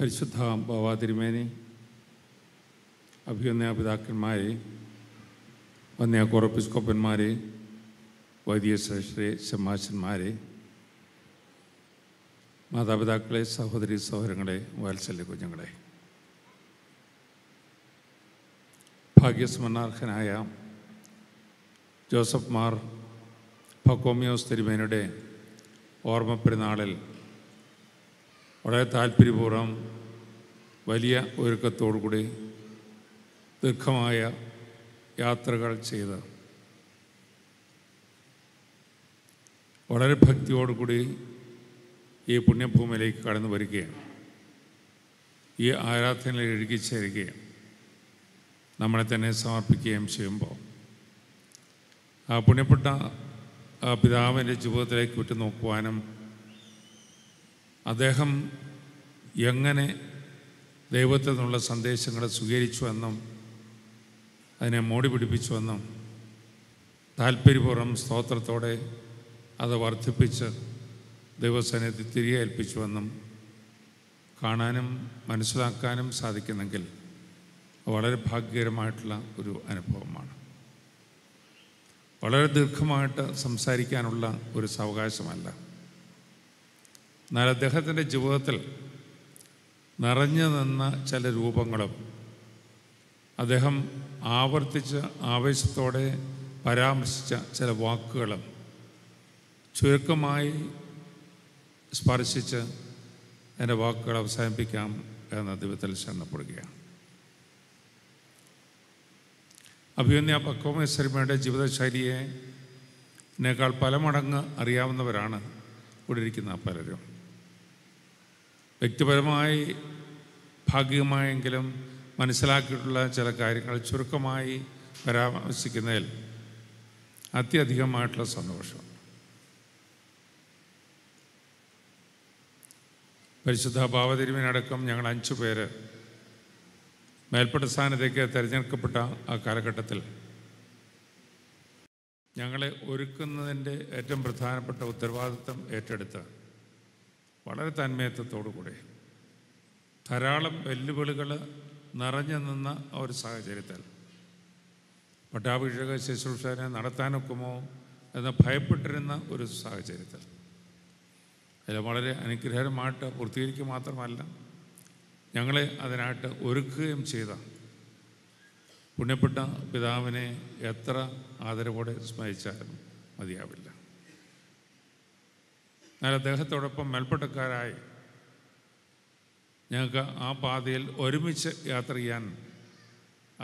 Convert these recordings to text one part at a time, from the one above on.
പരിശുദ്ധ ബാവാതിരുമേനി അഭിയന്യാപിതാക്കന്മാരെ പിതാക്കന്മാരെ വന്യ കോറപ്പിസ്കോപ്പന്മാരെ വൈദികശ്രേഷ്ഠരെ ശമാശന്മാരെ മാതാപിതാക്കളെ സഹോദരി സഹോദരങ്ങളെ വാത്സല്യ കുഞ്ഞുങ്ങളെ ഭാഗ്യസ്മരണാർഹനായ ജോസഫ് മാർ ഫക്കോമിയോസ് തിരുമേനയുടെ ഓർമ്മ പെരുന്നാളിൽ വളരെ താല്പര്യപൂർവ്വം വലിയ കൂടി ദീർഘമായ യാത്രകൾ ചെയ്ത് വളരെ ഭക്തിയോടുകൂടി ഈ പുണ്യഭൂമിയിലേക്ക് കടന്നു വരികയാണ് ഈ ആരാധനയിൽ എഴുകിച്ചേരുകയും നമ്മളെ തന്നെ സമർപ്പിക്കുകയും ചെയ്യുമ്പോൾ ആ പുണ്യപ്പെട്ട പിതാവിൻ്റെ ജീവിതത്തിലേക്ക് ഉറ്റുനോക്കുവാനും അദ്ദേഹം എങ്ങനെ ദൈവത്തിൽ നിന്നുള്ള സന്ദേശങ്ങളെ എന്നും അതിനെ മോടി എന്നും താല്പര്യപൂർവ്വം സ്തോത്രത്തോടെ അത് വർദ്ധിപ്പിച്ച് ദൈവസേനത്തെ തിരികെ ഏൽപ്പിച്ചുവെന്നും കാണാനും മനസ്സിലാക്കാനും സാധിക്കുന്നെങ്കിൽ വളരെ ഭാഗ്യകരമായിട്ടുള്ള ഒരു അനുഭവമാണ് വളരെ ദീർഘമായിട്ട് സംസാരിക്കാനുള്ള ഒരു സാവകാശമല്ല എന്നാൽ അദ്ദേഹത്തിൻ്റെ ജീവിതത്തിൽ നിറഞ്ഞു നിന്ന ചില രൂപങ്ങളും അദ്ദേഹം ആവർത്തിച്ച് ആവേശത്തോടെ പരാമർശിച്ച ചില വാക്കുകളും ചുരുക്കമായി സ്പർശിച്ച് എൻ്റെ വാക്കുകൾ അവസാനിപ്പിക്കാം എന്ന ദൈവത്തിൽ ചെന്നപ്പെടുകയാണ് അഭിയന്യ പക്കോമയ ജീവിതശൈലിയെ എന്നേക്കാൾ പല മടങ്ങ് അറിയാവുന്നവരാണ് ഇവിടെ ഇരിക്കുന്ന പലരും വ്യക്തിപരമായി ഭാഗികമായെങ്കിലും മനസ്സിലാക്കിയിട്ടുള്ള ചില കാര്യങ്ങൾ ചുരുക്കമായി പരാമർശിക്കുന്നതിൽ അത്യധികമായിട്ടുള്ള സന്തോഷം പരിശുദ്ധ ഭാവതിരുവിനടക്കം ഞങ്ങൾ അഞ്ചു പേര് മേൽപ്പെട്ട സ്ഥാനത്തേക്ക് തിരഞ്ഞെടുക്കപ്പെട്ട ആ കാലഘട്ടത്തിൽ ഞങ്ങളെ ഒരുക്കുന്നതിൻ്റെ ഏറ്റവും പ്രധാനപ്പെട്ട ഉത്തരവാദിത്വം ഏറ്റെടുത്ത് വളരെ തന്മയത്വത്തോടു കൂടെ ധാരാളം വെല്ലുവിളികൾ നിറഞ്ഞു നിന്ന ഒരു സാഹചര്യത്തിൽ പട്ടാഭിഷേക ശുശ്രൂഷനെ നടത്താനൊക്കുമോ എന്ന് ഭയപ്പെട്ടിരുന്ന ഒരു സാഹചര്യത്തിൽ അതിൽ വളരെ അനുഗ്രഹമായിട്ട് പൂർത്തീകരിക്കുക മാത്രമല്ല ഞങ്ങളെ അതിനായിട്ട് ഒരുക്കുകയും ചെയ്ത പുണ്യപ്പെട്ട പിതാവിനെ എത്ര ആദരവോടെ സ്മരിച്ചാലും മതിയാവില്ല എന്നാൽ അദ്ദേഹത്തോടൊപ്പം മേൽപ്പെട്ടക്കാരായി ഞങ്ങൾക്ക് ആ പാതയിൽ ഒരുമിച്ച് യാത്ര ചെയ്യാൻ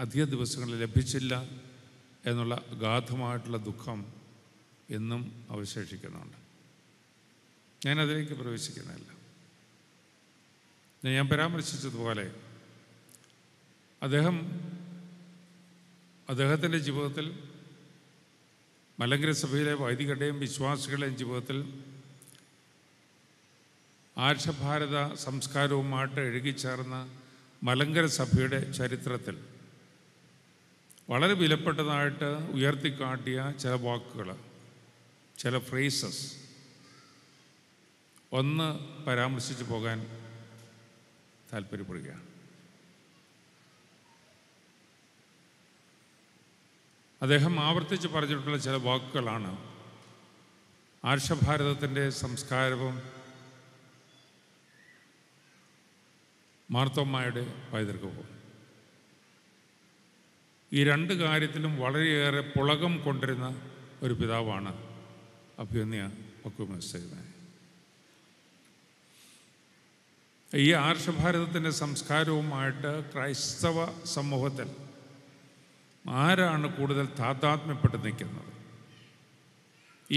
അധിക ദിവസങ്ങൾ ലഭിച്ചില്ല എന്നുള്ള ഗാഠമായിട്ടുള്ള ദുഃഖം എന്നും അവശേഷിക്കുന്നുണ്ട് ഞാനതിലേക്ക് പ്രവേശിക്കുന്നില്ല ഞാൻ പരാമർശിച്ചതുപോലെ അദ്ദേഹം അദ്ദേഹത്തിൻ്റെ ജീവിതത്തിൽ മലങ്കര സഭയിലെ വൈദികരുടെയും വിശ്വാസികളുടെയും ജീവിതത്തിൽ ആർഷഭാരത സംസ്കാരവുമായിട്ട് എഴുകിച്ചേർന്ന മലങ്കര സഭയുടെ ചരിത്രത്തിൽ വളരെ വിലപ്പെട്ടതായിട്ട് ഉയർത്തിക്കാട്ടിയ ചില വാക്കുകൾ ചില ഫ്രേസസ് ഒന്ന് പരാമർശിച്ചു പോകാൻ താല്പര്യപ്പെടുകയാണ് അദ്ദേഹം ആവർത്തിച്ച് പറഞ്ഞിട്ടുള്ള ചില വാക്കുകളാണ് ആർഷഭാരതത്തിൻ്റെ സംസ്കാരവും മാർത്തോമ്മായുടെ പൈതൃകവും ഈ രണ്ട് കാര്യത്തിലും വളരെയേറെ പുളകം കൊണ്ടിരുന്ന ഒരു പിതാവാണ് അഭ്യന്യ ഒക്കുമസ്തയുന്നത് ഈ ആർഷഭാരതത്തിൻ്റെ സംസ്കാരവുമായിട്ട് ക്രൈസ്തവ സമൂഹത്തിൽ ആരാണ് കൂടുതൽ താതാത്മ്യപ്പെട്ട് നിൽക്കുന്നത്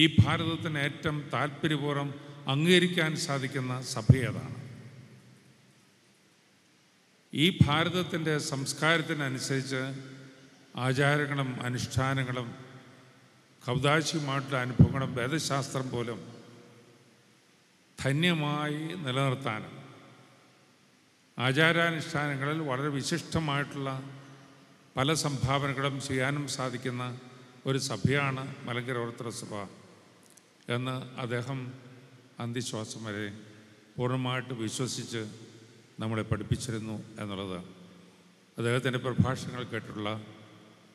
ഈ ഭാരതത്തിന് ഏറ്റവും താല്പര്യപൂർവ്വം അംഗീകരിക്കാൻ സാധിക്കുന്ന സഭയതാണ് ഈ ഭാരതത്തിൻ്റെ സംസ്കാരത്തിനനുസരിച്ച് ആചാരങ്ങളും അനുഷ്ഠാനങ്ങളും കൗതാശിയുമായിട്ടുള്ള അനുഭവങ്ങളും വേദശാസ്ത്രം പോലും ധന്യമായി നിലനിർത്താനും ആചാരാനുഷ്ഠാനങ്ങളിൽ വളരെ വിശിഷ്ടമായിട്ടുള്ള പല സംഭാവനകളും ചെയ്യാനും സാധിക്കുന്ന ഒരു സഭയാണ് മലങ്കര ഓർത്തഡ സഭ എന്ന് അദ്ദേഹം അന്തിശ്വാസം വരെ പൂർണ്ണമായിട്ട് വിശ്വസിച്ച് നമ്മളെ പഠിപ്പിച്ചിരുന്നു എന്നുള്ളത് അദ്ദേഹത്തിൻ്റെ പ്രഭാഷണങ്ങൾ കേട്ടുള്ള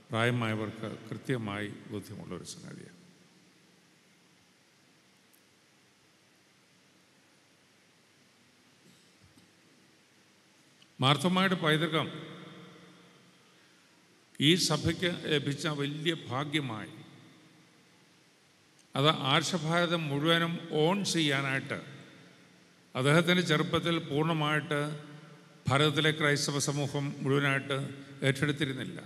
പ്രായമായവർക്ക് കൃത്യമായി ബോധ്യമുള്ള ഒരു സംഗതിയാണ് മാർത്തമായുടെ പൈതൃകം ഈ സഭയ്ക്ക് ലഭിച്ച വലിയ ഭാഗ്യമായി അത് ആർഷഭാരതം മുഴുവനും ഓൺ ചെയ്യാനായിട്ട് അദ്ദേഹത്തിൻ്റെ ചെറുപ്പത്തിൽ പൂർണ്ണമായിട്ട് ഭാരതത്തിലെ ക്രൈസ്തവ സമൂഹം മുഴുവനായിട്ട് ഏറ്റെടുത്തിരുന്നില്ല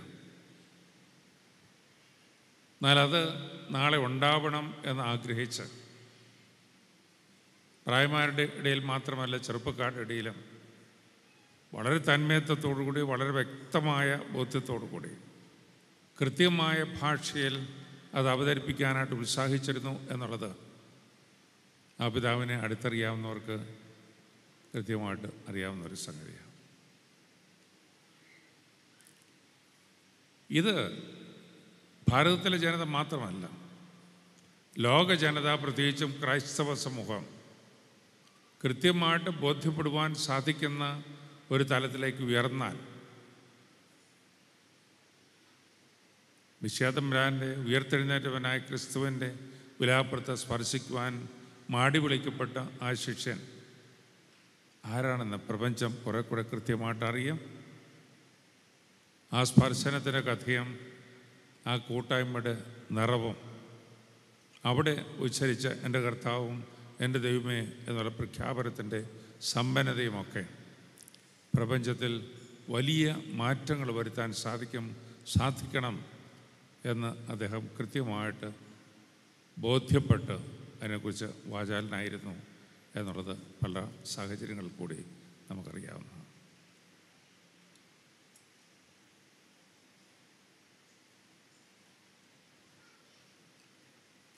എന്നാൽ അത് നാളെ ഉണ്ടാവണം എന്ന് ആഗ്രഹിച്ച് പ്രായമാരുടെ ഇടയിൽ മാത്രമല്ല ചെറുപ്പക്കാരുടെ ഇടയിലും വളരെ തന്മയത്വത്തോടുകൂടി വളരെ വ്യക്തമായ ബോധ്യത്തോടുകൂടി കൃത്യമായ ഭാഷയിൽ അത് അവതരിപ്പിക്കാനായിട്ട് ഉത്സാഹിച്ചിരുന്നു എന്നുള്ളത് ആ പിതാവിനെ അടുത്തറിയാവുന്നവർക്ക് കൃത്യമായിട്ട് അറിയാവുന്ന ഒരു സംഗതിയാണ് ഇത് ഭാരതത്തിലെ ജനത മാത്രമല്ല ലോക ജനത പ്രത്യേകിച്ചും ക്രൈസ്തവ സമൂഹം കൃത്യമായിട്ട് ബോധ്യപ്പെടുവാൻ സാധിക്കുന്ന ഒരു തലത്തിലേക്ക് ഉയർന്നാൽ വിശ്വാതമ്പുരാൻ്റെ ഉയർത്തെഴുന്നേറ്റവനായ ക്രിസ്തുവിൻ്റെ വിലാപ്പുറത്തെ സ്പർശിക്കുവാൻ മാടി വിളിക്കപ്പെട്ട ആ ശിഷ്യൻ ആരാണെന്ന് പ്രപഞ്ചം കുറെ കുറെ കൃത്യമായിട്ട് അറിയാം ആ സ്പർശനത്തിൻ്റെ കഥയും ആ കൂട്ടായ്മയുടെ നിറവും അവിടെ ഉച്ചരിച്ച എൻ്റെ കർത്താവും എൻ്റെ ദൈവമേ എന്നുള്ള പ്രഖ്യാപനത്തിൻ്റെ സമ്പന്നതയുമൊക്കെ പ്രപഞ്ചത്തിൽ വലിയ മാറ്റങ്ങൾ വരുത്താൻ സാധിക്കും സാധിക്കണം എന്ന് അദ്ദേഹം കൃത്യമായിട്ട് ബോധ്യപ്പെട്ട് അതിനെക്കുറിച്ച് വാചാലനായിരുന്നു എന്നുള്ളത് പല സാഹചര്യങ്ങളിൽ കൂടി നമുക്കറിയാവുന്നതാണ്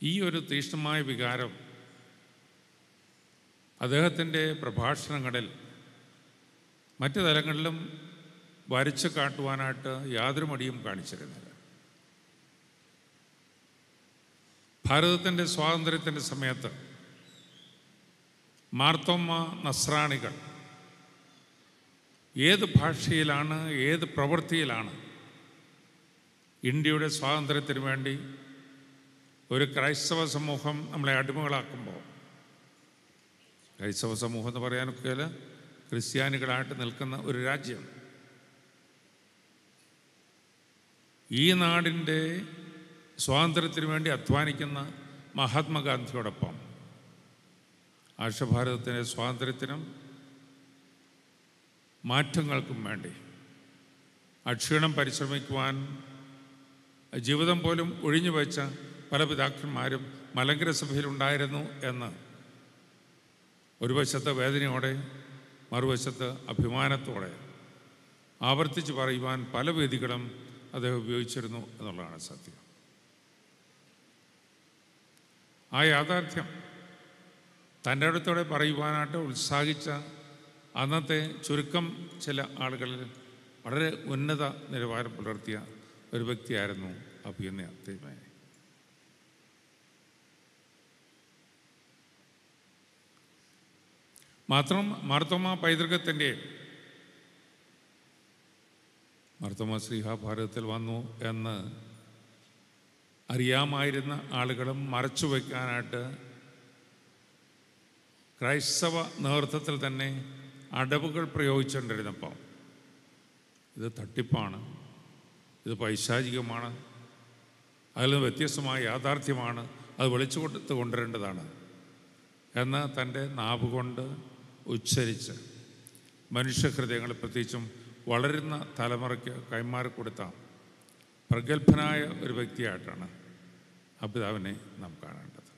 ഈ ഒരു തീഷ്ണമായ വികാരം അദ്ദേഹത്തിൻ്റെ പ്രഭാഷണങ്ങളിൽ മറ്റു തലങ്ങളിലും വരച്ചു കാട്ടുവാനായിട്ട് യാതൊരു മടിയും കാണിച്ചിരുന്നില്ല ഭാരതത്തിൻ്റെ സ്വാതന്ത്ര്യത്തിൻ്റെ സമയത്ത് മാർത്തോമ്മ നസ്രാണികൾ ഏത് ഭാഷയിലാണ് ഏത് പ്രവൃത്തിയിലാണ് ഇന്ത്യയുടെ സ്വാതന്ത്ര്യത്തിന് വേണ്ടി ഒരു ക്രൈസ്തവ സമൂഹം നമ്മളെ അടിമകളാക്കുമ്പോൾ ക്രൈസ്തവ സമൂഹം എന്ന് പറയാനൊക്കെ ക്രിസ്ത്യാനികളായിട്ട് നിൽക്കുന്ന ഒരു രാജ്യം ഈ നാടിൻ്റെ സ്വാതന്ത്ര്യത്തിന് വേണ്ടി അധ്വാനിക്കുന്ന മഹാത്മാഗാന്ധിയോടൊപ്പം ആർഷഭാരതത്തിൻ്റെ സ്വാതന്ത്ര്യത്തിനും മാറ്റങ്ങൾക്കും വേണ്ടി അക്ഷീണം പരിശ്രമിക്കുവാൻ ജീവിതം പോലും ഒഴിഞ്ഞു വെച്ച പല പിതാക്കന്മാരും മലങ്കര സഭയിലുണ്ടായിരുന്നു എന്ന് ഒരു വശത്ത് വേദനയോടെ മറുവശത്ത് അഭിമാനത്തോടെ ആവർത്തിച്ച് പറയുവാൻ പല വേദികളും അദ്ദേഹം ഉപയോഗിച്ചിരുന്നു എന്നുള്ളതാണ് സത്യം ആ യാഥാർത്ഥ്യം തൻ്റെ അടുത്തോടെ പറയുവാനായിട്ട് ഉത്സാഹിച്ച അന്നത്തെ ചുരുക്കം ചില ആളുകളിൽ വളരെ ഉന്നത നിലവാരം പുലർത്തിയ ഒരു വ്യക്തിയായിരുന്നു അഭിനയ തീരുമാനം മാത്രം മാർത്തോമ പൈതൃകത്തിൻ്റെ മാർത്തോമ ശ്രീഹാഭാരതത്തിൽ വന്നു എന്ന് അറിയാമായിരുന്ന ആളുകളും മറച്ചു വയ്ക്കാനായിട്ട് ക്രൈസ്തവ നേതൃത്വത്തിൽ തന്നെ അടവുകൾ പ്രയോഗിച്ചുകൊണ്ടിരുന്നപ്പോൾ ഇത് തട്ടിപ്പാണ് ഇത് പൈശാചികമാണ് അതിൽ നിന്ന് വ്യത്യസ്തമായ യാഥാർത്ഥ്യമാണ് അത് വിളിച്ചു കൊടുത്ത് കൊണ്ടുവരേണ്ടതാണ് എന്ന് തൻ്റെ നാവ് കൊണ്ട് ഉച്ചരിച്ച് മനുഷ്യഹൃദയങ്ങൾ പ്രത്യേകിച്ചും വളരുന്ന തലമുറയ്ക്ക് കൈമാറിക്കൊടുത്താണ് പ്രഗത്ഭനായ ഒരു വ്യക്തിയായിട്ടാണ് അബിതാവിനെ നാം കാണേണ്ടത്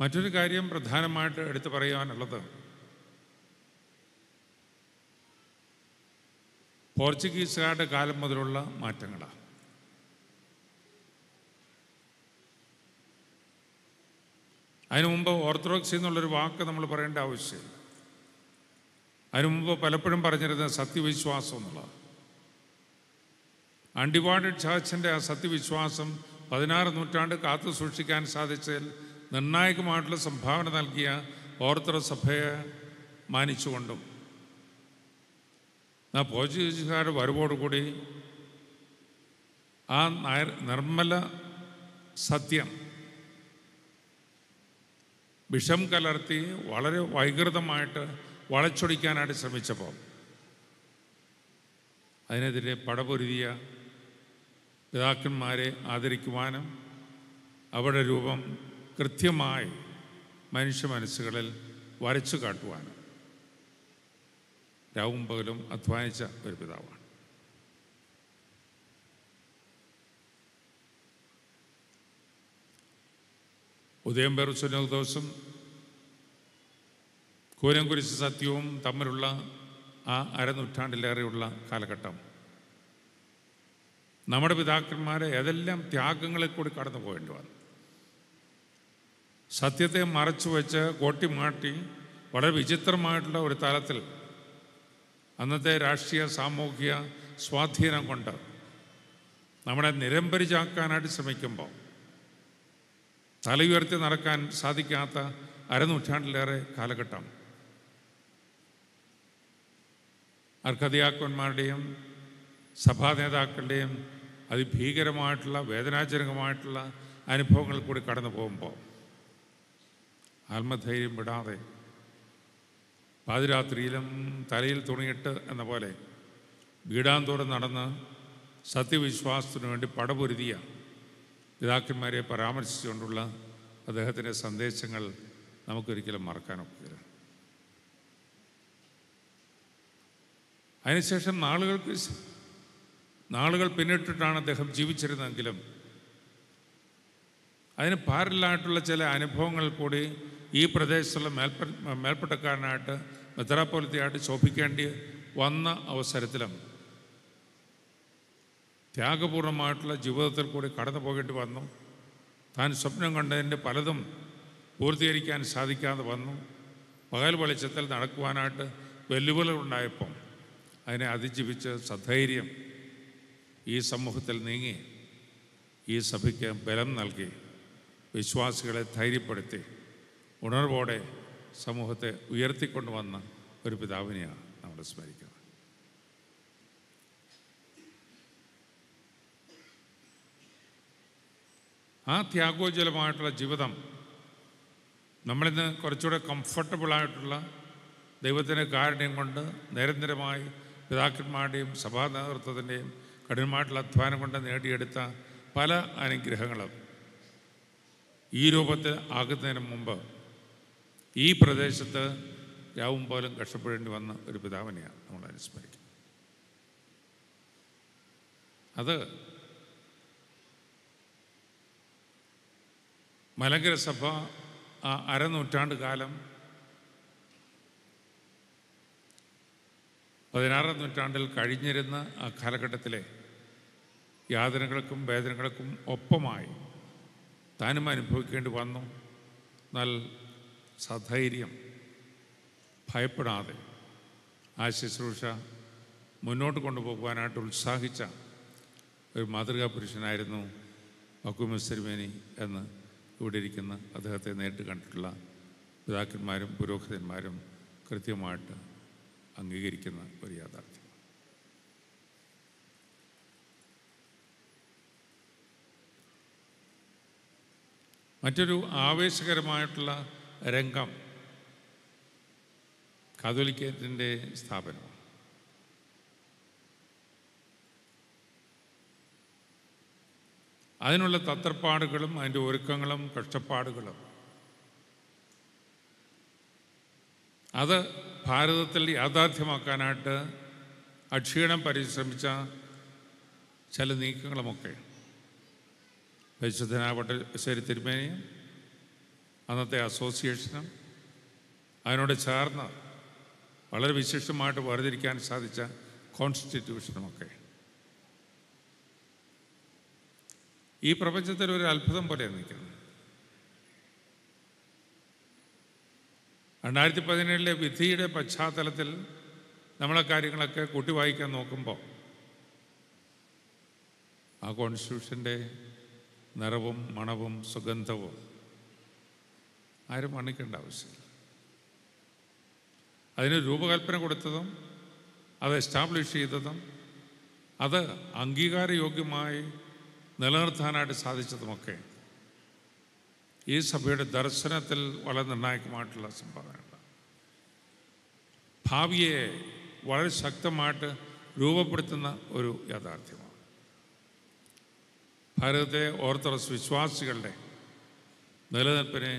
മറ്റൊരു കാര്യം പ്രധാനമായിട്ട് എടുത്തു പറയുവാനുള്ളത് പോർച്ചുഗീസുകാരുടെ കാലം മുതലുള്ള മാറ്റങ്ങളാണ് അതിനു മുമ്പ് ഓർത്തഡോക്സി എന്നുള്ളൊരു വാക്ക് നമ്മൾ പറയേണ്ട ആവശ്യമില്ല അതിനു മുമ്പ് പലപ്പോഴും പറഞ്ഞിരുന്നത് സത്യവിശ്വാസം എന്നുള്ളത് അൺഡിവൈഡഡ് ചർച്ചിൻ്റെ ആ സത്യവിശ്വാസം പതിനാറ് നൂറ്റാണ്ട് കാത്തു സൂക്ഷിക്കാൻ സാധിച്ചതിൽ നിർണായകമായിട്ടുള്ള സംഭാവന നൽകിയ ഓർത്തഡോക്സ് സഭയെ മാനിച്ചുകൊണ്ടും ആ പോർച്ചുഗീസുകാരുടെ വരവോടുകൂടി ആ നിർമ്മല സത്യം വിഷം കലർത്തി വളരെ വൈകൃതമായിട്ട് വളച്ചൊടിക്കാനായിട്ട് ശ്രമിച്ചപ്പോൾ അതിനെതിരെ പടപൊരുതിയ പിതാക്കന്മാരെ ആദരിക്കുവാനും അവരുടെ രൂപം കൃത്യമായി മനുഷ്യ മനസ്സുകളിൽ വരച്ചു കാട്ടുവാനും രാവും പകലും അധ്വാനിച്ച ഒരു പിതാവാണ് ഉദയം പേർച്ചൊരു ദിവസം കൂരംകുരിശ് സത്യവും തമ്മിലുള്ള ആ അരനൂറ്റാണ്ടിലേറെയുള്ള കാലഘട്ടം നമ്മുടെ പിതാക്കന്മാരെ ഏതെല്ലാം ത്യാഗങ്ങളിൽ കൂടി കടന്നു പോകേണ്ടി വന്നു സത്യത്തെ മറച്ചു വെച്ച് കോട്ടി മാട്ടി വളരെ വിചിത്രമായിട്ടുള്ള ഒരു തലത്തിൽ അന്നത്തെ രാഷ്ട്രീയ സാമൂഹിക സ്വാധീനം കൊണ്ട് നമ്മളെ നിരമ്പരിച്ചാക്കാനായിട്ട് ശ്രമിക്കുമ്പോൾ തലയുയർത്തി നടക്കാൻ സാധിക്കാത്ത അരനൂറ്റാണ്ടിലേറെ കാലഘട്ടം അർഹതയാക്കന്മാരുടെയും സഭാ നേതാക്കളുടെയും അതിഭീകരമായിട്ടുള്ള വേദനാജനകമായിട്ടുള്ള അനുഭവങ്ങൾ കൂടി കടന്നു പോകുമ്പോൾ ആത്മധൈര്യം വിടാതെ പാതിരാത്രിയിലും തലയിൽ തുണിയിട്ട് എന്ന പോലെ വീടാന്തോറും നടന്ന് സത്യവിശ്വാസത്തിനു വേണ്ടി പടപൊരുതിയ പിതാക്കന്മാരെ പരാമർശിച്ചുകൊണ്ടുള്ള അദ്ദേഹത്തിൻ്റെ സന്ദേശങ്ങൾ നമുക്കൊരിക്കലും മറക്കാനൊക്കില്ല അതിനുശേഷം നാളുകൾക്ക് നാളുകൾ പിന്നിട്ടിട്ടാണ് അദ്ദേഹം ജീവിച്ചിരുന്നതെങ്കിലും അതിന് പാരലായിട്ടുള്ള ചില അനുഭവങ്ങൾ കൂടി ഈ പ്രദേശത്തുള്ള മേൽപ്പ മേൽപ്പെട്ടക്കാരനായിട്ട് മെത്രാപ്പൊലത്തെയായിട്ട് ശോഭിക്കേണ്ടി വന്ന അവസരത്തിലും ത്യാഗപൂർണമായിട്ടുള്ള ജീവിതത്തിൽ കൂടി കടന്നു പോകേണ്ടി വന്നു താൻ സ്വപ്നം കണ്ടതിൻ്റെ പലതും പൂർത്തീകരിക്കാൻ സാധിക്കാതെ വന്നു പകൽ വെളിച്ചത്തിൽ നടക്കുവാനായിട്ട് വെല്ലുവിളികളുണ്ടായപ്പം അതിനെ അതിജീവിച്ച് സധൈര്യം ഈ സമൂഹത്തിൽ നീങ്ങി ഈ സഭയ്ക്ക് ബലം നൽകി വിശ്വാസികളെ ധൈര്യപ്പെടുത്തി ഉണർവോടെ സമൂഹത്തെ ഉയർത്തിക്കൊണ്ടുവന്ന ഒരു പിതാവിനെയാണ് നമ്മൾ സ്മരിക്കുന്നത് ആ ത്യാഗോജ്വലമായിട്ടുള്ള ജീവിതം നമ്മളിന്ന് കുറച്ചുകൂടെ കംഫർട്ടബിളായിട്ടുള്ള ദൈവത്തിൻ്റെ കാരുണ്യം കൊണ്ട് നിരന്തരമായി പിതാക്കന്മാരുടെയും സഭാ നേതൃത്വത്തിൻ്റെയും കഠിനമായിട്ടുള്ള അധ്വാനം കൊണ്ട് നേടിയെടുത്ത പല അനുഗ്രഹങ്ങളും ഈ രൂപത്തിൽ ആകുന്നതിന് മുമ്പ് ഈ പ്രദേശത്ത് രാവും പോലും കഷ്ടപ്പെടേണ്ടി വന്ന ഒരു പിതാവിനെയാണ് നമ്മൾ അനുസ്മരിക്കുന്നത് അത് മലങ്കര സഭ ആ അരനൂറ്റാണ്ട് കാലം പതിനാറാം നൂറ്റാണ്ടിൽ കഴിഞ്ഞിരുന്ന ആ കാലഘട്ടത്തിലെ യാതനകൾക്കും വേദനകൾക്കും ഒപ്പമായി താനും അനുഭവിക്കേണ്ടി വന്നു എന്നാൽ സധൈര്യം ഭയപ്പെടാതെ ആ ശുശ്രൂഷ മുന്നോട്ട് കൊണ്ടുപോകുവാനായിട്ട് ഉത്സാഹിച്ച ഒരു മാതൃകാ പുരുഷനായിരുന്നു സെരുമേനി എന്ന് ഇവിടെ ഇരിക്കുന്ന അദ്ദേഹത്തെ നേരിട്ട് കണ്ടിട്ടുള്ള പിതാക്കന്മാരും പുരോഹിതന്മാരും കൃത്യമായിട്ട് അംഗീകരിക്കുന്ന ഒരു യാഥാർത്ഥ്യം മറ്റൊരു ആവേശകരമായിട്ടുള്ള രംഗം കാതോലിക്കേറ്റിൻ്റെ സ്ഥാപനം അതിനുള്ള തത്രപ്പാടുകളും അതിൻ്റെ ഒരുക്കങ്ങളും കഷ്ടപ്പാടുകളും അത് ഭാരതത്തിൽ യാഥാർത്ഥ്യമാക്കാനായിട്ട് അക്ഷീണം പരിശ്രമിച്ച ചില നീക്കങ്ങളുമൊക്കെ പരിശുദ്ധനാവട്ടശ്ശേരി തിരുമേനിയും അന്നത്തെ അസോസിയേഷനും അതിനോട് ചേർന്ന് വളരെ വിശിഷ്ടമായിട്ട് വേർതിരിക്കാൻ സാധിച്ച കോൺസ്റ്റിറ്റ്യൂഷനുമൊക്കെ ഈ പ്രപഞ്ചത്തിൽ ഒരു അത്ഭുതം പോലെ നിൽക്കുന്നത് രണ്ടായിരത്തി പതിനേഴിലെ വിധിയുടെ പശ്ചാത്തലത്തിൽ നമ്മളെ കാര്യങ്ങളൊക്കെ കൂട്ടി വായിക്കാൻ നോക്കുമ്പോൾ ആ കോൺസ്റ്റിറ്റ്യൂഷൻ്റെ നിറവും മണവും സുഗന്ധവും ആരും മണിക്കേണ്ട ആവശ്യമില്ല അതിന് രൂപകൽപ്പന കൊടുത്തതും അത് എസ്റ്റാബ്ലിഷ് ചെയ്തതും അത് അംഗീകാരയോഗ്യമായി നിലനിർത്താനായിട്ട് സാധിച്ചതുമൊക്കെ ഈ സഭയുടെ ദർശനത്തിൽ വളരെ നിർണായകമായിട്ടുള്ള സംഭാവനകളാണ് ഭാവിയെ വളരെ ശക്തമായിട്ട് രൂപപ്പെടുത്തുന്ന ഒരു യാഥാർത്ഥ്യമാണ് ഭാരതത്തെ ഓർത്തഡോക്സ് വിശ്വാസികളുടെ നിലനിൽപ്പിനെ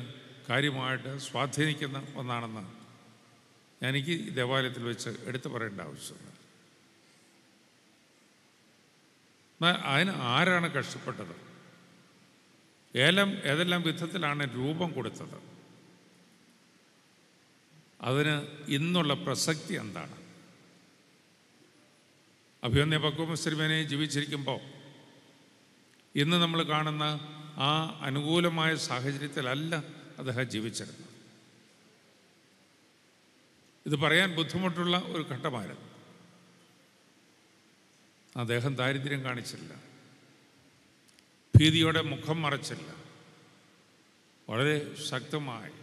കാര്യമായിട്ട് സ്വാധീനിക്കുന്ന ഒന്നാണെന്ന് എനിക്ക് ദേവാലയത്തിൽ വെച്ച് എടുത്തു പറയേണ്ട ആവശ്യമില്ല അതിന് ആരാണ് കഷ്ടപ്പെട്ടത് ഏലം ഏതെല്ലാം വിധത്തിലാണ് രൂപം കൊടുത്തത് അതിന് ഇന്നുള്ള പ്രസക്തി എന്താണ് അഭിമന്യ പക്വമസ്ലിമനെ ജീവിച്ചിരിക്കുമ്പോൾ ഇന്ന് നമ്മൾ കാണുന്ന ആ അനുകൂലമായ സാഹചര്യത്തിലല്ല അദ്ദേഹം ജീവിച്ചിരുന്നത് ഇത് പറയാൻ ബുദ്ധിമുട്ടുള്ള ഒരു ഘട്ടമായിരുന്നു അദ്ദേഹം ദാരിദ്ര്യം കാണിച്ചിട്ടില്ല ഭീതിയുടെ മുഖം മറച്ചില്ല വളരെ ശക്തമായി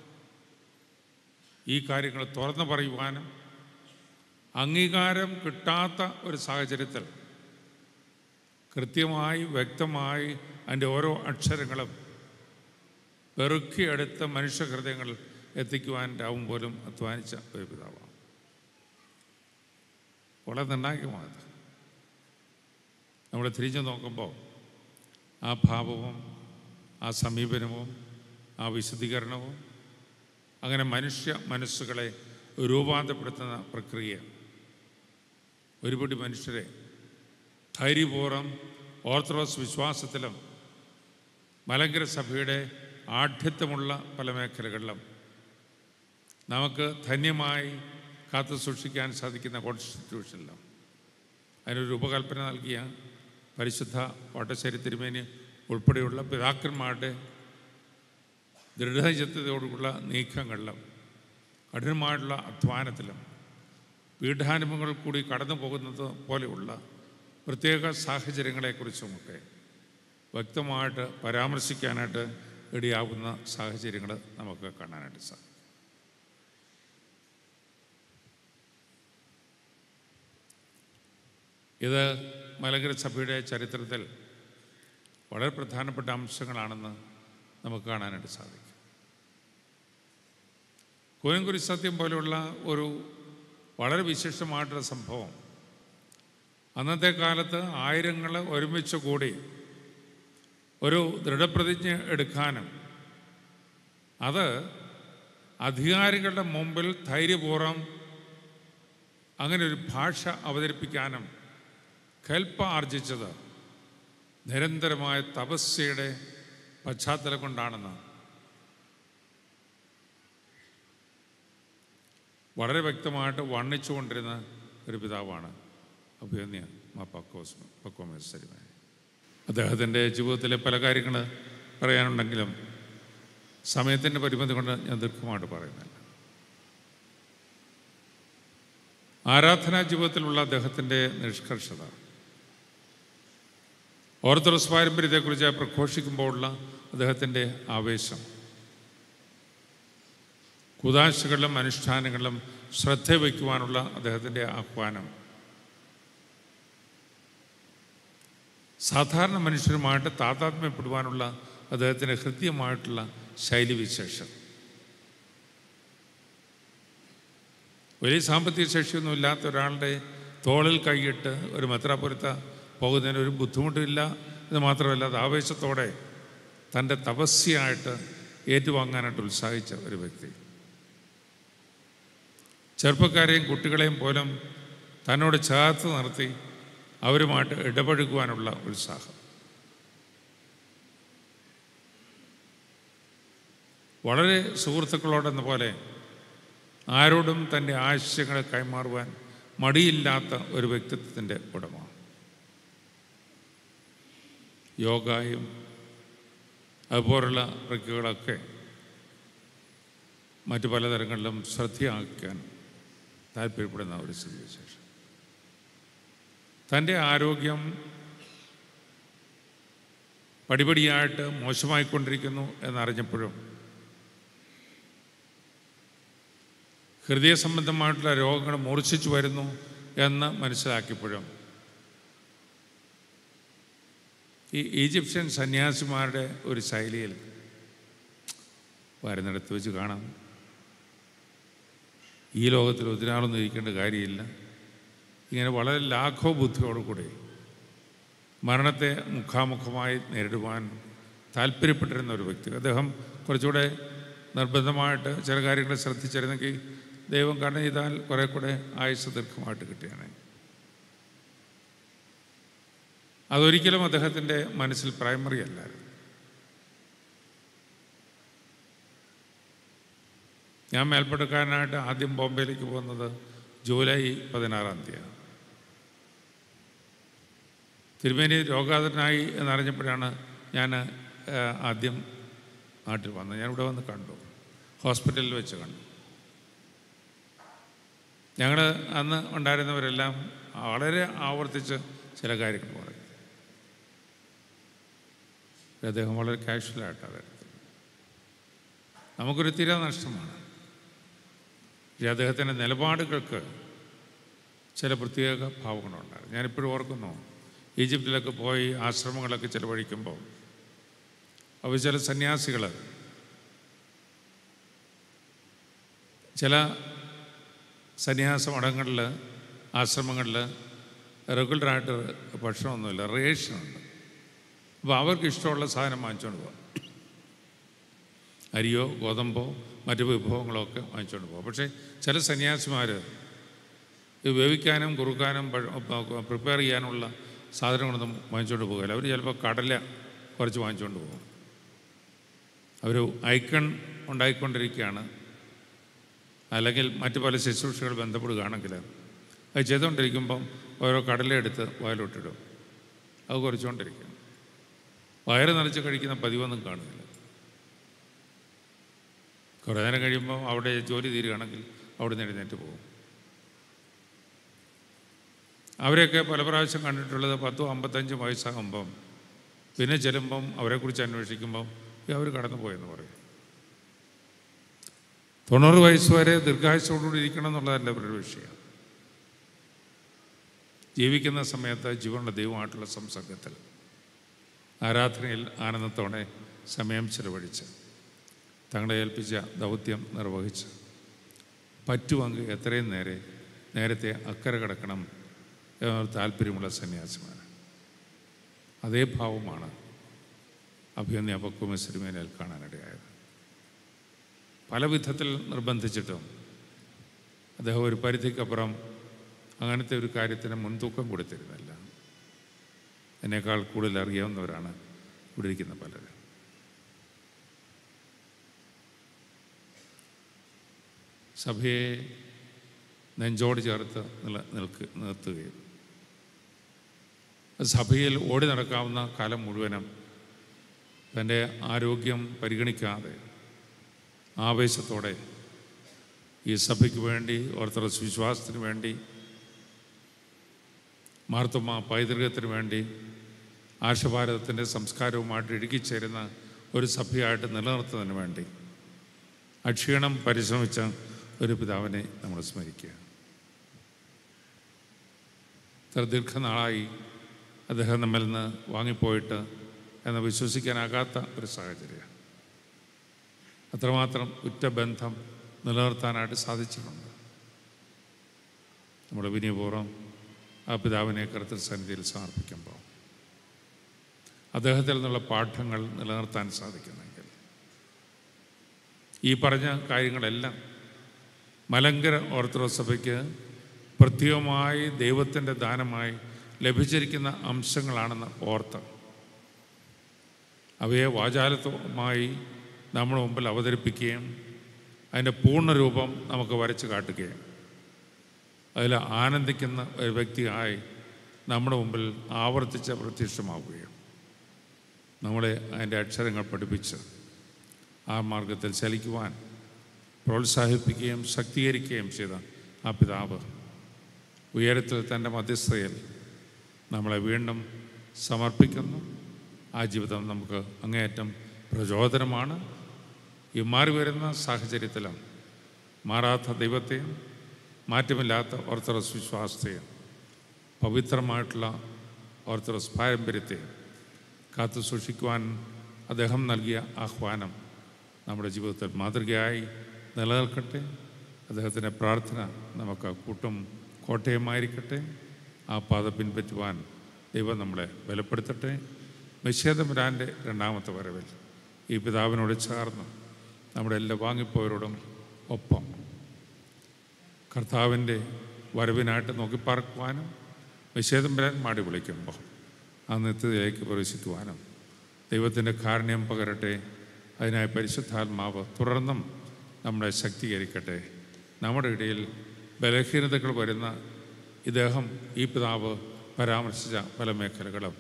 ഈ കാര്യങ്ങൾ തുറന്നു പറയുവാനും അംഗീകാരം കിട്ടാത്ത ഒരു സാഹചര്യത്തിൽ കൃത്യമായി വ്യക്തമായി അതിൻ്റെ ഓരോ അക്ഷരങ്ങളും പെറുക്കിയെടുത്ത മനുഷ്യഹൃദയങ്ങളിൽ എത്തിക്കുവാനാവും പോലും അധ്വാനിച്ച ഒരു പിതാവാണ് വളരെ നിർണായകമാണ് നമ്മൾ തിരിഞ്ഞു നോക്കുമ്പോൾ ആ ഭാവവും ആ സമീപനവും ആ വിശദീകരണവും അങ്ങനെ മനുഷ്യ മനസ്സുകളെ രൂപാന്തരപ്പെടുത്തുന്ന പ്രക്രിയ ഒരുപടി മനുഷ്യരെ ധൈര്യപൂർവ്വം ഓർത്തഡോക്സ് വിശ്വാസത്തിലും മലങ്കര സഭയുടെ ആഢ്യത്വമുള്ള പല മേഖലകളിലും നമുക്ക് ധന്യമായി കാത്തു സൂക്ഷിക്കാൻ സാധിക്കുന്ന കോൺസ്റ്റിറ്റ്യൂഷനിലും അതിനൊരു രൂപകൽപ്പന നൽകിയ പരിശുദ്ധ കോട്ടശ്ശേരി തിരുമേനി ഉൾപ്പെടെയുള്ള പിതാക്കന്മാരുടെ ദൃഢചിത്തതയോടുള്ള നീക്കങ്ങളിലും കഠിനമായിട്ടുള്ള അധ്വാനത്തിലും പീഠാനുഭവങ്ങൾ കൂടി കടന്നു പോകുന്നത് പോലെയുള്ള പ്രത്യേക സാഹചര്യങ്ങളെക്കുറിച്ചുമൊക്കെ വ്യക്തമായിട്ട് പരാമർശിക്കാനായിട്ട് ഇടയാകുന്ന സാഹചര്യങ്ങൾ നമുക്ക് കാണാനായിട്ട് സാധിക്കും ഇത് മലങ്കര സഭയുടെ ചരിത്രത്തിൽ വളരെ പ്രധാനപ്പെട്ട അംശങ്ങളാണെന്ന് നമുക്ക് കാണാനായിട്ട് സാധിക്കും കോയങ്കുരി സത്യം പോലെയുള്ള ഒരു വളരെ വിശിഷ്ടമായിട്ടുള്ള സംഭവം അന്നത്തെ കാലത്ത് ആയിരങ്ങൾ ഒരുമിച്ച് കൂടി ഒരു ദൃഢപ്രതിജ്ഞ എടുക്കാനും അത് അധികാരികളുടെ മുമ്പിൽ ധൈര്യപൂർവ്വം അങ്ങനെ ഒരു ഭാഷ അവതരിപ്പിക്കാനും കൽപ്പ ആർജിച്ചത് നിരന്തരമായ തപസ്യയുടെ പശ്ചാത്തലം കൊണ്ടാണെന്ന് വളരെ വ്യക്തമായിട്ട് വർണ്ണിച്ചുകൊണ്ടിരുന്ന ഒരു പിതാവാണ് അഭിനന്യ മാ പക്കോസ് പക്കോമേശ്വരിമേ അദ്ദേഹത്തിൻ്റെ ജീവിതത്തിലെ പല കാര്യങ്ങൾ പറയാനുണ്ടെങ്കിലും സമയത്തിൻ്റെ പരിമിതി കൊണ്ട് ഞാൻ ദീർഘമായിട്ട് പറയുന്നില്ല ആരാധനാ ജീവിതത്തിലുള്ള അദ്ദേഹത്തിൻ്റെ നിഷ്കർഷത ഓർത്തഡോക്സ് പാരമ്പര്യത്തെക്കുറിച്ച് പ്രഘോഷിക്കുമ്പോഴുള്ള അദ്ദേഹത്തിൻ്റെ ആവേശം കുതാശകളിലും അനുഷ്ഠാനങ്ങളിലും ശ്രദ്ധ വയ്ക്കുവാനുള്ള അദ്ദേഹത്തിൻ്റെ ആഹ്വാനം സാധാരണ മനുഷ്യരുമായിട്ട് താതാത്മ്യപ്പെടുവാനുള്ള അദ്ദേഹത്തിൻ്റെ ഹൃദ്യമായിട്ടുള്ള ശൈലിവിശേഷം വലിയ സാമ്പത്തിക ശേഷിയൊന്നും ഇല്ലാത്ത ഒരാളുടെ തോളിൽ കൈയിട്ട് ഒരു മെത്രാപുരത്ത പോകുന്നതിന് ഒരു ബുദ്ധിമുട്ടില്ല എന്ന് മാത്രമല്ല അത് ആവേശത്തോടെ തൻ്റെ തപസ്യായിട്ട് ഏറ്റുവാങ്ങാനായിട്ട് ഉത്സാഹിച്ച ഒരു വ്യക്തി ചെറുപ്പക്കാരെയും കുട്ടികളെയും പോലും തന്നോട് ചേർത്ത് നിർത്തി അവരുമായിട്ട് ഇടപഴകുവാനുള്ള ഉത്സാഹം വളരെ സുഹൃത്തുക്കളോടെന്ന പോലെ ആരോടും തൻ്റെ ആശയങ്ങളെ കൈമാറുവാൻ മടിയില്ലാത്ത ഒരു വ്യക്തിത്വത്തിൻ്റെ ഉടമ യോഗയും അതുപോലുള്ള പ്രക്രിയകളൊക്കെ മറ്റു പലതരങ്ങളിലും ശ്രദ്ധയാക്കാൻ താല്പര്യപ്പെടുന്ന ഒരു സ്ഥിതിവിശേഷം തൻ്റെ ആരോഗ്യം പടിപടിയായിട്ട് മോശമായിക്കൊണ്ടിരിക്കുന്നു എന്നറിഞ്ഞപ്പോഴും ഹൃദയ സംബന്ധമായിട്ടുള്ള രോഗങ്ങൾ മൂർച്ഛിച്ചു വരുന്നു എന്ന് മനസ്സിലാക്കിയപ്പോഴും ഈ ഈജിപ്ഷ്യൻ സന്യാസിമാരുടെ ഒരു ശൈലിയിൽ വരുന്നിടത്ത് വെച്ച് കാണാം ഈ ലോകത്തിൽ ഒത്തിരാളൊന്നും ഇരിക്കേണ്ട കാര്യമില്ല ഇങ്ങനെ വളരെ ലാഘവ ബുദ്ധിയോടുകൂടി മരണത്തെ മുഖാമുഖമായി നേരിടുവാൻ താല്പര്യപ്പെട്ടിരുന്ന ഒരു വ്യക്തി അദ്ദേഹം കുറച്ചുകൂടെ നിർബന്ധമായിട്ട് ചില കാര്യങ്ങൾ ശ്രദ്ധിച്ചിരുന്നെങ്കിൽ ദൈവം കണ്ണു ചെയ്താൽ കുറേ കൂടെ ആയുസ് ദീർഘമായിട്ട് കിട്ടിയാണ് അതൊരിക്കലും അദ്ദേഹത്തിൻ്റെ മനസ്സിൽ പ്രൈമറി അല്ലായിരുന്നു ഞാൻ മേൽപ്പെടുക്കാനായിട്ട് ആദ്യം ബോംബെയിലേക്ക് പോകുന്നത് ജൂലൈ പതിനാറാം തീയതിയാണ് തിരുമേനി രോഗാതനായി എന്നറിഞ്ഞപ്പോഴാണ് ഞാൻ ആദ്യം നാട്ടിൽ വന്നത് ഞാൻ ഇവിടെ വന്ന് കണ്ടു ഹോസ്പിറ്റലിൽ വെച്ച് കണ്ടു ഞങ്ങൾ അന്ന് ഉണ്ടായിരുന്നവരെല്ലാം വളരെ ആവർത്തിച്ച് ചില കാര്യങ്ങൾ അദ്ദേഹം വളരെ കാഷ്വലായിട്ടാണ് വരുന്നത് നമുക്കൊരു തീരാ നഷ്ടമാണ് അദ്ദേഹത്തിൻ്റെ നിലപാടുകൾക്ക് ചില പ്രത്യേക ഭാവങ്ങളുണ്ടായിരുന്നു ഞാനിപ്പോഴും ഓർക്കുന്നു ഈജിപ്തിലൊക്കെ പോയി ആശ്രമങ്ങളൊക്കെ ചിലവഴിക്കുമ്പോൾ അവർ ചില സന്യാസികൾ ചില സന്യാസ മഠങ്ങളിൽ ആശ്രമങ്ങളിൽ റെഗുലറായിട്ട് ഭക്ഷണമൊന്നുമില്ല റേഷനുണ്ട് അപ്പോൾ അവർക്ക് ഇഷ്ടമുള്ള സാധനം വാങ്ങിച്ചുകൊണ്ട് പോകാം അരിയോ ഗോതമ്പോ മറ്റു വിഭവങ്ങളോ ഒക്കെ വാങ്ങിച്ചുകൊണ്ട് പോകാം പക്ഷേ ചില സന്യാസിമാർ ഇത് വേവിക്കാനും കുറുക്കാനും പ്രിപ്പയർ ചെയ്യാനുള്ള സാധനങ്ങളൊന്നും വാങ്ങിച്ചുകൊണ്ട് പോകില്ല അവർ ചിലപ്പോൾ കടല കുറച്ച് വാങ്ങിച്ചുകൊണ്ട് പോകും അവർ ഐക്കൺ ഉണ്ടായിക്കൊണ്ടിരിക്കുകയാണ് അല്ലെങ്കിൽ മറ്റു പല ശുശ്രൂഷകൾ ബന്ധപ്പെടുകയാണെങ്കിൽ അത് ചെയ്തുകൊണ്ടിരിക്കുമ്പം ഓരോ കടലെടുത്ത് വയലോട്ടിടും അത് കുറച്ചുകൊണ്ടിരിക്കും വയറ് നിറച്ച് കഴിക്കുന്ന പതിവൊന്നും കാണുന്നില്ല കുറേ നേരം കഴിയുമ്പോൾ അവിടെ ജോലി തീരുകയാണെങ്കിൽ അവിടെ നിന്ന് എഴുന്നേറ്റ് പോകും അവരെയൊക്കെ പല പ്രാവശ്യം കണ്ടിട്ടുള്ളത് പത്തോ അമ്പത്തഞ്ച് വയസ്സാകുമ്പം പിന്നെ ചെല്ലുമ്പം അവരെക്കുറിച്ച് അന്വേഷിക്കുമ്പം അവർ കടന്നുപോയെന്ന് പറയും തൊണ്ണൂറ് വയസ്സ് വരെ ദീർഘായുസോടുകൂടി ഇരിക്കണം എന്നുള്ളതല്ല അവരുടെ വിഷയം ജീവിക്കുന്ന സമയത്ത് ജീവനുള്ള ദൈവമായിട്ടുള്ള സംസർഗത്തിൽ ആരാധനയിൽ ആനന്ദത്തോടെ സമയം ചെലവഴിച്ച് തങ്ങളെ ഏൽപ്പിച്ച ദൗത്യം നിർവഹിച്ച് പറ്റുവങ്ക് എത്രയും നേരെ നേരത്തെ അക്കരെ കിടക്കണം എന്നൊരു താല്പര്യമുള്ള സന്യാസിമാർ അതേ ഭാവമാണ് അഭിയന്യ സിനിമയിൽ കാണാനിടയായത് പല വിധത്തിൽ നിർബന്ധിച്ചിട്ടും അദ്ദേഹം ഒരു പരിധിക്കപ്പുറം അങ്ങനത്തെ ഒരു കാര്യത്തിന് മുൻതൂക്കം കൊടുത്തിരുന്നില്ല എന്നേക്കാൾ കൂടുതൽ അറിയാവുന്നവരാണ് ഇവിടെ ഇരിക്കുന്ന പലരും സഭയെ നെഞ്ചോട് ചേർത്ത് നില നിൽക്ക് നിർത്തുകയും സഭയിൽ ഓടി നടക്കാവുന്ന കാലം മുഴുവനും തൻ്റെ ആരോഗ്യം പരിഗണിക്കാതെ ആവേശത്തോടെ ഈ സഭയ്ക്ക് വേണ്ടി ഓർത്തഡോക്സ് വിശ്വാസത്തിന് വേണ്ടി മാർത്തുമ്മ പൈതൃകത്തിന് വേണ്ടി ആശഭാരതത്തിൻ്റെ സംസ്കാരവുമായിട്ട് ഇടുക്കിച്ചേരുന്ന ഒരു സഭയായിട്ട് നിലനിർത്തുന്നതിന് വേണ്ടി അക്ഷീണം പരിശ്രമിച്ച ഒരു പിതാവിനെ നമ്മൾ സ്മരിക്കുക ഇത്ര ദീർഘനാളായി അദ്ദേഹം നമ്മിൽ നിന്ന് വാങ്ങിപ്പോയിട്ട് എന്ന് വിശ്വസിക്കാനാകാത്ത ഒരു സാഹചര്യമാണ് അത്രമാത്രം ഉറ്റ ബന്ധം നിലനിർത്താനായിട്ട് സാധിച്ചിട്ടുണ്ട് നമ്മൾ വിനയപൂർവ്വം ആ പിതാവിനെ കരുത്തൽ സന്നിധിയിൽ സമർപ്പിക്കുമ്പോൾ അദ്ദേഹത്തിൽ നിന്നുള്ള പാഠങ്ങൾ നിലനിർത്താൻ സാധിക്കുന്നെങ്കിൽ ഈ പറഞ്ഞ കാര്യങ്ങളെല്ലാം മലങ്കര ഓർത്തഡോക്സ് സഭയ്ക്ക് പ്രത്യേകമായി ദൈവത്തിൻ്റെ ദാനമായി ലഭിച്ചിരിക്കുന്ന അംശങ്ങളാണെന്ന് ഓർത്ത് അവയെ വാചാലത്വമായി നമ്മുടെ മുമ്പിൽ അവതരിപ്പിക്കുകയും അതിൻ്റെ പൂർണ്ണരൂപം നമുക്ക് വരച്ച് കാട്ടുകയും അതിൽ ആനന്ദിക്കുന്ന ഒരു വ്യക്തിയായി നമ്മുടെ മുമ്പിൽ ആവർത്തിച്ച് പ്രത്യക്ഷമാവുകയാണ് നമ്മളെ അതിൻ്റെ അക്ഷരങ്ങൾ പഠിപ്പിച്ച് ആ മാർഗത്തിൽ ചലിക്കുവാൻ പ്രോത്സാഹിപ്പിക്കുകയും ശക്തീകരിക്കുകയും ചെയ്ത ആ പിതാവ് ഉയരത്തിൽ തൻ്റെ മധ്യസ്ഥയിൽ നമ്മളെ വീണ്ടും സമർപ്പിക്കുന്നു ആ ജീവിതം നമുക്ക് അങ്ങേയറ്റം പ്രചോദനമാണ് ഈ മാറി വരുന്ന സാഹചര്യത്തിലും മാറാത്ത ദൈവത്തെയും മാറ്റമില്ലാത്ത ഓർത്തഡോക്സ് വിശ്വാസത്തെയും പവിത്രമായിട്ടുള്ള ഓർത്തഡോക്സ് പാരമ്പര്യത്തെയും കാത്തു സൂക്ഷിക്കുവാൻ അദ്ദേഹം നൽകിയ ആഹ്വാനം നമ്മുടെ ജീവിതത്തിൽ മാതൃകയായി നിലനിൽക്കട്ടെ അദ്ദേഹത്തിൻ്റെ പ്രാർത്ഥന നമുക്ക് കൂട്ടും കോട്ടയമായിരിക്കട്ടെ ആ പാത പിൻപറ്റുവാൻ ദൈവം നമ്മളെ ബലപ്പെടുത്തട്ടെ നിഷേധമുരാൻ്റെ രണ്ടാമത്തെ വരവിൽ ഈ പിതാവിനോട് ചേർന്ന് നമ്മുടെ എല്ലാ വാങ്ങിപ്പോയവരോടും ഒപ്പം കർത്താവിൻ്റെ വരവിനായിട്ട് നോക്കി പറക്കുവാനും വിശേഷം വരാൻ മാടി വിളിക്കുമ്പോൾ ആ നിത്യതയിലേക്ക് പ്രവേശിക്കുവാനും ദൈവത്തിൻ്റെ കാരണ്യം പകരട്ടെ അതിനായി പരിശുദ്ധാത്മാവ് തുടർന്നും നമ്മളെ ശക്തീകരിക്കട്ടെ നമ്മുടെ ഇടയിൽ ബലഹീനതകൾ വരുന്ന ഇദ്ദേഹം ഈ പിതാവ് പരാമർശിച്ച പല മേഖലകളും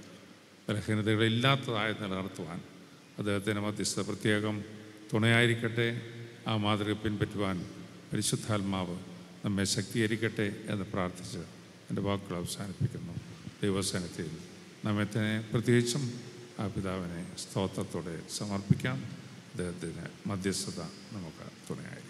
ബലഹീനതകളില്ലാത്തതായി നിലനിർത്തുവാൻ അദ്ദേഹത്തിൻ്റെ മധ്യസ്ഥ പ്രത്യേകം തുണയായിരിക്കട്ടെ ആ മാതൃക പിൻപറ്റുവാൻ പരിശുദ്ധാത്മാവ് നമ്മെ ശക്തീകരിക്കട്ടെ എന്ന് പ്രാർത്ഥിച്ച് എൻ്റെ വാക്കുകൾ അവസാനിപ്പിക്കുന്നു ദൈവസേനത്തിൽ നമ്മെ തന്നെ പ്രത്യേകിച്ചും ആ പിതാവിനെ സ്തോത്രത്തോടെ സമർപ്പിക്കാം അദ്ദേഹത്തിന് മധ്യസ്ഥത നമുക്ക് തുണയായി